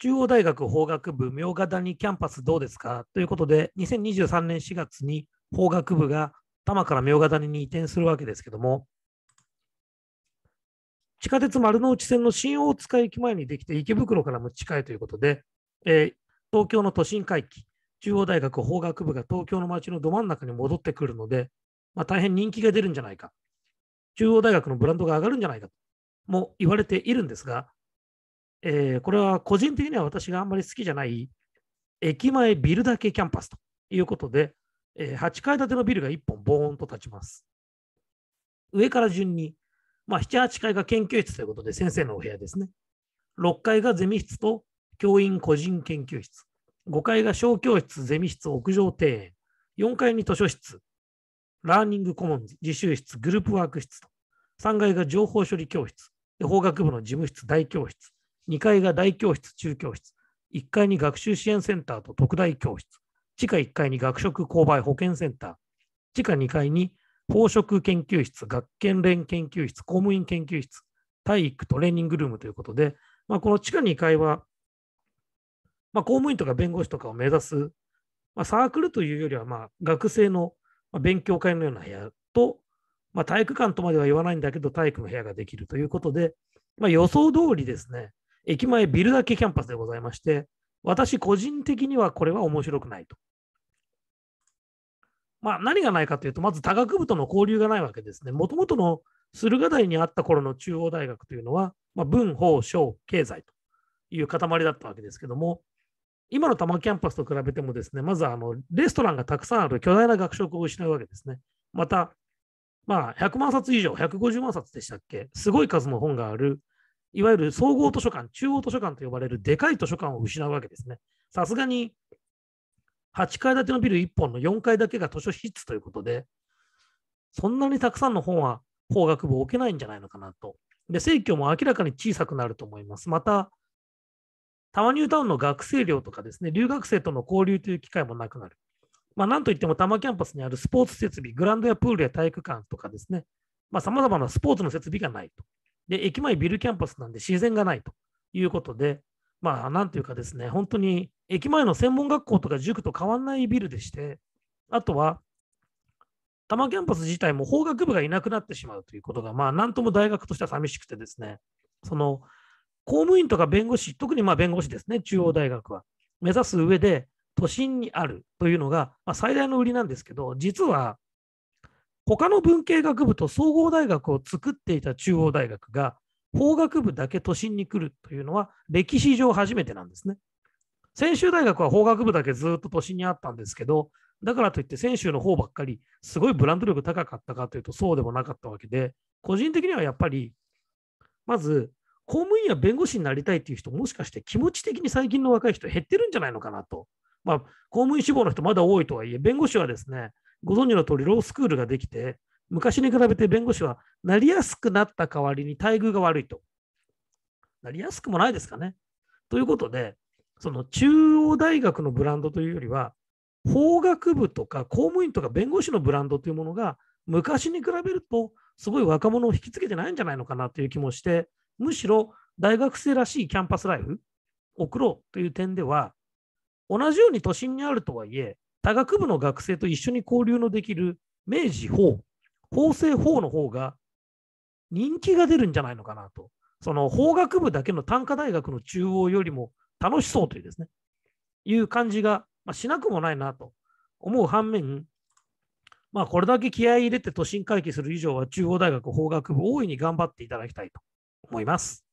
中央大学法学部明賀谷キャンパスどうですかということで、2023年4月に法学部が多摩から明賀谷に移転するわけですけども、地下鉄丸の内線の新大塚駅前にできて池袋からも近いということで、えー、東京の都心回帰、中央大学法学部が東京の街のど真ん中に戻ってくるので、まあ、大変人気が出るんじゃないか、中央大学のブランドが上がるんじゃないかとも言われているんですが、えー、これは個人的には私があんまり好きじゃない駅前ビルだけキャンパスということで、えー、8階建てのビルが1本ボーンと立ちます。上から順に、まあ、7、8階が研究室ということで先生のお部屋ですね。6階がゼミ室と教員個人研究室。5階が小教室、ゼミ室、屋上庭園。4階に図書室、ラーニングコモンズ、自習室、グループワーク室と。3階が情報処理教室、法学部の事務室、大教室。2階が大教室、中教室、1階に学習支援センターと特大教室、地下1階に学食購買保健センター、地下2階に宝飾研究室、学研連研究室、公務員研究室、体育トレーニングルームということで、まあ、この地下2階は、まあ、公務員とか弁護士とかを目指す、まあ、サークルというよりは、ま学生の勉強会のような部屋と、ま体育館とまでは言わないんだけど、体育の部屋ができるということで、ま予想通りですね、駅前ビルだけキャンパスでございまして、私個人的にはこれは面白くないと。まあ、何がないかというと、まず多学部との交流がないわけですね。もともとの駿河台にあった頃の中央大学というのは、まあ、文、法、商、経済という塊だったわけですけども、今の多摩キャンパスと比べてもですね、まずあのレストランがたくさんある巨大な学食を失うわけですね。また、まあ、100万冊以上、150万冊でしたっけ、すごい数の本があるいわゆる総合図書館、中央図書館と呼ばれるでかい図書館を失うわけですね。さすがに8階建てのビル1本の4階だけが図書室ということで、そんなにたくさんの本は法学部置けないんじゃないのかなと。で、生協も明らかに小さくなると思います。また、タ摩ニュータウンの学生寮とかですね、留学生との交流という機会もなくなる。まあ、なんといっても多摩キャンパスにあるスポーツ設備、グラウンドやプールや体育館とかですね、まあ、様々なスポーツの設備がないと。で、駅前ビルキャンパスなんで自然がないということで、まあ、なんていうかですね、本当に駅前の専門学校とか塾と変わんないビルでして、あとは、多摩キャンパス自体も法学部がいなくなってしまうということが、まあ、なんとも大学としては寂しくてですね、その、公務員とか弁護士、特にまあ弁護士ですね、中央大学は、目指す上で、都心にあるというのが、まあ、最大の売りなんですけど、実は他の文系学部と総合大学を作っていた中央大学が法学部だけ都心に来るというのは歴史上初めてなんですね。専修大学は法学部だけずっと都心にあったんですけど、だからといって専修の方ばっかりすごいブランド力高かったかというとそうでもなかったわけで、個人的にはやっぱり、まず公務員や弁護士になりたいという人、もしかして気持ち的に最近の若い人減ってるんじゃないのかなと。まあ、公務員志望の人まだ多いとはいえ、弁護士はですね、ご存知の通り、ロースクールができて、昔に比べて弁護士はなりやすくなった代わりに待遇が悪いと。なりやすくもないですかね。ということで、その中央大学のブランドというよりは、法学部とか公務員とか弁護士のブランドというものが昔に比べるとすごい若者を引きつけてないんじゃないのかなという気もして、むしろ大学生らしいキャンパスライフ、送ろうという点では、同じように都心にあるとはいえ、多学部の学生と一緒に交流のできる明治法、法制法の方が人気が出るんじゃないのかなと。その法学部だけの短科大学の中央よりも楽しそうというですね、いう感じが、まあ、しなくもないなと思う反面、まあ、これだけ気合い入れて都心回帰する以上は中央大学法学部大いに頑張っていただきたいと思います。